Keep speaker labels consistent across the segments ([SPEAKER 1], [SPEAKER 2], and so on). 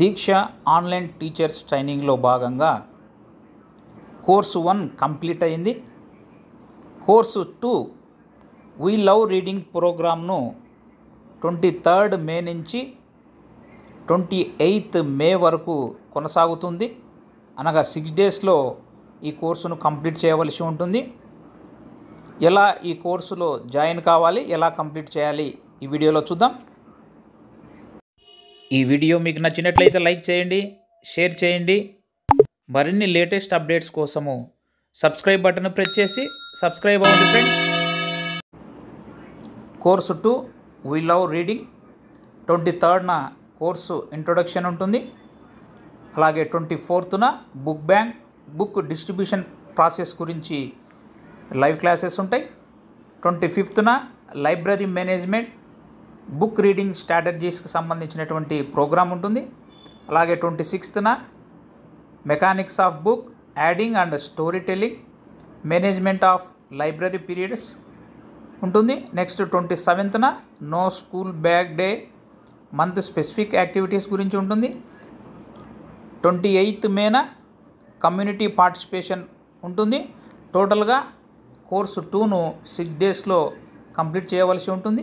[SPEAKER 1] దీక్ష online teachers ట్రైనింగ్లో భాగంగా course one complete అయింది course two we love reading ప్రోగ్రామ్ను ట్వంటీ థర్డ్ మే నుంచి ట్వంటీ ఎయిత్ మే వరకు కొనసాగుతుంది అనగా సిక్స్ డేస్లో ఈ కోర్సును కంప్లీట్ చేయవలసి ఉంటుంది ఎలా ఈ కోర్సులో జాయిన్ కావాలి ఎలా కంప్లీట్ చేయాలి ఈ వీడియోలో చూద్దాం ఈ వీడియో మీకు నచ్చినట్లయితే లైక్ చేయండి షేర్ చేయండి మరిన్ని లేటెస్ట్ అప్డేట్స్ కోసము సబ్స్క్రైబ్ బటన్ ప్రెస్ చేసి సబ్స్క్రైబ్ అవ్వండి friends course two we love reading twenty థర్డ్న కోర్సు ఇంట్రొడక్షన్ ఉంటుంది అలాగే ట్వంటీ ఫోర్త్న book bank book distribution process గురించి లైవ్ క్లాసెస్ ఉంటాయి ట్వంటీ ఫిఫ్త్న లైబ్రరీ మేనేజ్మెంట్ బుక్ రీడింగ్ స్ట్రాటజీస్కి సంబంధించినటువంటి ప్రోగ్రాం ఉంటుంది అలాగే ట్వంటీ సిక్స్త్న mechanics of book adding and story telling management of library periods ఉంటుంది నెక్స్ట్ ట్వంటీ సెవెంత్న no school bag day month specific activities గురించి ఉంటుంది ట్వంటీ ఎయిత్ మేన కమ్యూనిటీ పార్టిసిపేషన్ ఉంటుంది టోటల్గా కోర్సు టూను సిక్స్ డేస్లో కంప్లీట్ చేయవలసి ఉంటుంది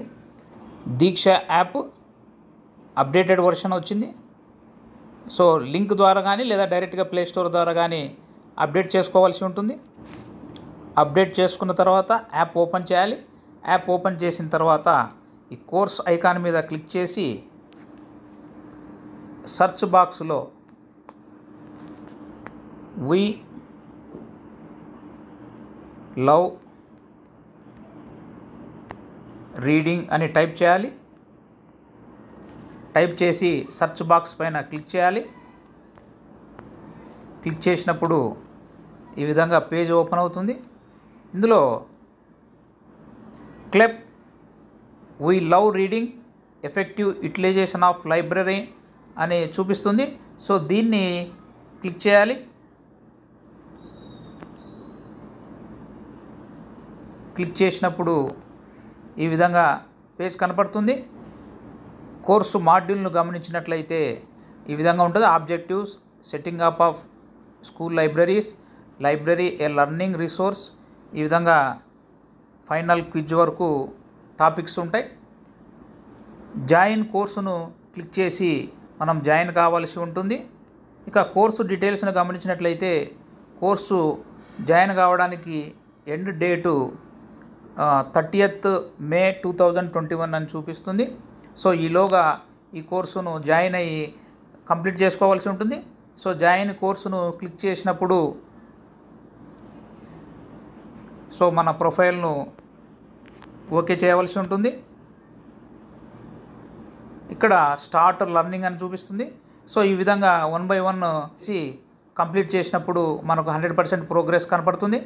[SPEAKER 1] దీక్ష యాప్ అప్డేటెడ్ వర్షన్ వచ్చింది సో లింక్ ద్వారా కానీ లేదా డైరెక్ట్గా ప్లే స్టోర్ ద్వారా కానీ అప్డేట్ చేసుకోవాల్సి ఉంటుంది అప్డేట్ చేసుకున్న తర్వాత యాప్ ఓపెన్ చేయాలి యాప్ ఓపెన్ చేసిన తర్వాత ఈ కోర్స్ ఐకాన్ మీద క్లిక్ చేసి సర్చ్ బాక్స్లో వి లవ్ రీడింగ్ అని టైప్ చేయాలి టైప్ చేసి సర్చ్ బాక్స్ పైన క్లిక్ చేయాలి క్లిక్ చేసినప్పుడు ఈ విధంగా పేజ్ ఓపెన్ అవుతుంది ఇందులో క్లెప్ we love reading effective utilization of library అని చూపిస్తుంది సో దీన్ని క్లిక్ చేయాలి క్లిక్ చేసినప్పుడు ఈ విధంగా పేజ్ కనపడుతుంది కోర్సు మాడ్యూల్ను గమనించినట్లయితే ఈ విధంగా ఉంటుంది objectives setting up of school libraries library a learning resource ఈ విధంగా ఫైనల్ క్విజ్ వరకు టాపిక్స్ ఉంటాయి జాయిన్ కోర్సును క్లిక్ చేసి మనం జాయిన్ కావాల్సి ఉంటుంది ఇక కోర్సు డీటెయిల్స్ను గమనించినట్లయితే కోర్సు జాయిన్ కావడానికి end date thirtieth May two thousand twenty one అని చూపిస్తుంది సో ఈలోగా ఈ కోర్సును జాయిన్ అయ్యి కంప్లీట్ చేసుకోవాల్సి ఉంటుంది సో జాయిన్ కోర్సును క్లిక్ చేసినప్పుడు సో మన ప్రొఫైల్ను ఓకే చేయవలసి ఉంటుంది ఇక్కడ స్టార్ట్ లర్నింగ్ అని చూపిస్తుంది సో ఈ విధంగా one by one C complete చేసినప్పుడు మనకు హండ్రెడ్ పర్సెంట్ ప్రోగ్రెస్ కనపడుతుంది